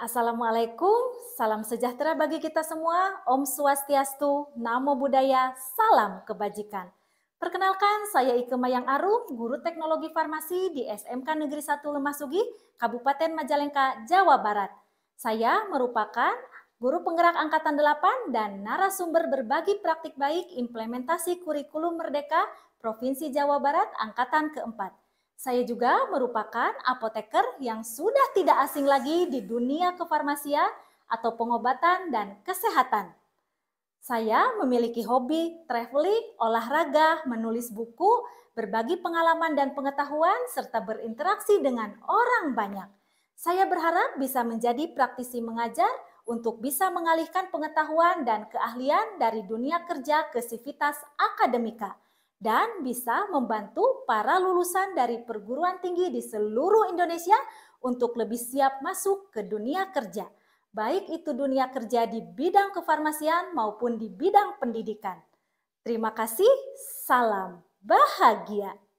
Assalamualaikum, salam sejahtera bagi kita semua. Om Swastiastu, Namo Buddhaya, salam kebajikan. Perkenalkan, saya Ike Mayang Arum, guru teknologi farmasi di SMK Negeri 1 Lemah Sugi, Kabupaten Majalengka, Jawa Barat. Saya merupakan guru penggerak angkatan 8 dan narasumber berbagi praktik baik implementasi kurikulum merdeka Provinsi Jawa Barat angkatan keempat. Saya juga merupakan apoteker yang sudah tidak asing lagi di dunia kefarmasian atau pengobatan dan kesehatan. Saya memiliki hobi traveling, olahraga, menulis buku, berbagi pengalaman dan pengetahuan, serta berinteraksi dengan orang banyak. Saya berharap bisa menjadi praktisi mengajar untuk bisa mengalihkan pengetahuan dan keahlian dari dunia kerja ke sivitas akademika dan bisa membantu para lulusan dari perguruan tinggi di seluruh Indonesia untuk lebih siap masuk ke dunia kerja, baik itu dunia kerja di bidang kefarmasian maupun di bidang pendidikan. Terima kasih, salam bahagia.